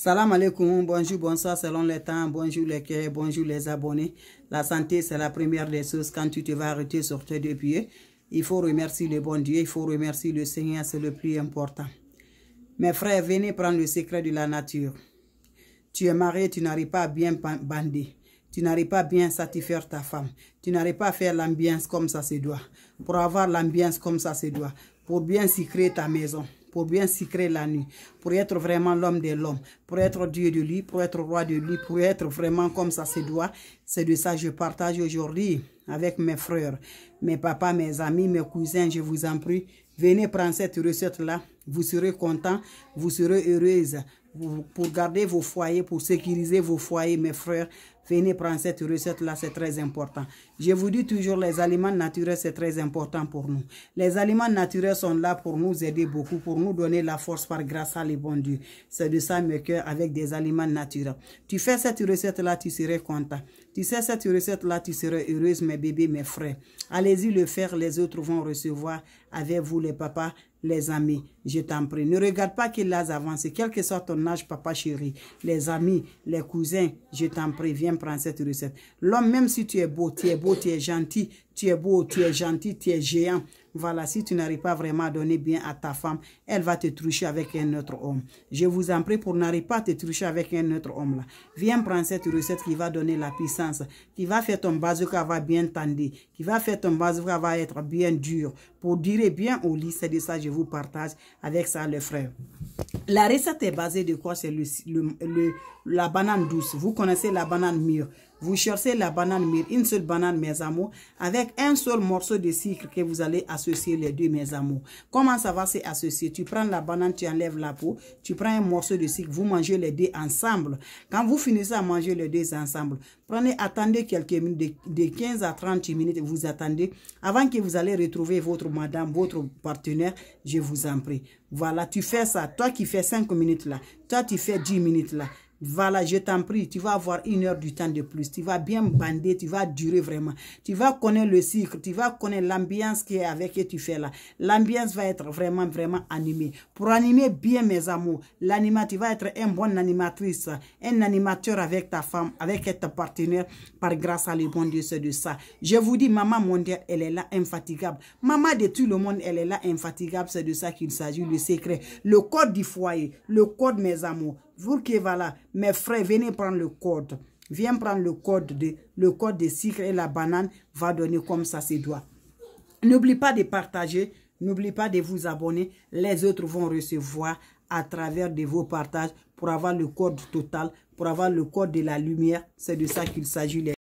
Salam alaikum, bonjour, bonsoir selon les temps, bonjour les cœurs, bonjour les abonnés. La santé, c'est la première des choses. Quand tu te vas arrêter sur tes deux pieds, il faut remercier le bon Dieu, il faut remercier le Seigneur, c'est le plus important. Mes frères, venez prendre le secret de la nature. Tu es marié, tu n'arrives pas à bien bander. Tu n'arrives pas à bien satisfaire ta femme. Tu n'arrives pas à faire l'ambiance comme ça se doit. Pour avoir l'ambiance comme ça se doit. Pour bien créer ta maison pour bien créer la nuit, pour être vraiment l'homme de l'homme, pour être Dieu de lui, pour être roi de lui, pour être vraiment comme ça se doit. C'est de ça que je partage aujourd'hui avec mes frères, mes papas, mes amis, mes cousins, je vous en prie. Venez prendre cette recette-là, vous serez contents, vous serez heureuses, pour garder vos foyers, pour sécuriser vos foyers, mes frères, Venez prendre cette recette-là, c'est très important. Je vous dis toujours, les aliments naturels, c'est très important pour nous. Les aliments naturels sont là pour nous aider beaucoup, pour nous donner la force par grâce à les bons dieux. C'est de ça, mes cœurs, avec des aliments naturels. Tu fais cette recette-là, tu seras content. Tu sais, cette recette-là, tu seras heureuse, mes bébés, mes frères. Allez-y le faire, les autres vont recevoir avec vous, les papas, les amis, je t'en prie. Ne regarde pas qu'il a avancé, quel que soit ton âge, papa chéri. Les amis, les cousins, je t'en prie, viens prend cette recette. L'homme, même si tu es beau, tu es beau, tu es gentil, tu es beau, tu es gentil, tu es géant, voilà, si tu n'arrives pas vraiment à donner bien à ta femme, elle va te trucher avec un autre homme. Je vous en prie pour n'arriver pas à te trucher avec un autre homme. là. Viens prendre cette recette qui va donner la puissance, qui va faire ton bazooka va bien tendu, qui va faire ton bazooka va être bien dur. Pour dire bien au lit, c'est de ça que je vous partage avec ça, le frère. La recette est basée de quoi C'est le, la banane douce. Vous connaissez la banane mûre. Vous cherchez la banane, une seule banane, mes amours, avec un seul morceau de sucre que vous allez associer les deux, mes amours. Comment ça va s'associer Tu prends la banane, tu enlèves la peau, tu prends un morceau de sucre, vous mangez les deux ensemble. Quand vous finissez à manger les deux ensemble, prenez, attendez quelques minutes, de, de 15 à 30 minutes, vous attendez, avant que vous allez retrouver votre madame, votre partenaire, je vous en prie. Voilà, tu fais ça. Toi qui fais 5 minutes là, toi tu fais 10 minutes là. Voilà, je t'en prie, tu vas avoir une heure du temps de plus. Tu vas bien bander, tu vas durer vraiment. Tu vas connaître le cycle, tu vas connaître l'ambiance qui est avec et tu fais là. L'ambiance va être vraiment, vraiment animée. Pour animer bien, mes amours, l'anima tu vas être un bonne animatrice, un animateur avec ta femme, avec ta partenaire, par grâce à le bon Dieu, c'est de ça. Je vous dis, maman mondiale, elle est là, infatigable. Maman de tout le monde, elle est là, infatigable. C'est de ça qu'il s'agit, le secret. Le code du foyer, le code, mes amours, vous qui là, mes frères, venez prendre le code. Viens prendre le code de le code de et la banane va donner comme ça ses doigts. N'oublie pas de partager, n'oublie pas de vous abonner. Les autres vont recevoir à travers de vos partages pour avoir le code total, pour avoir le code de la lumière. C'est de ça qu'il s'agit.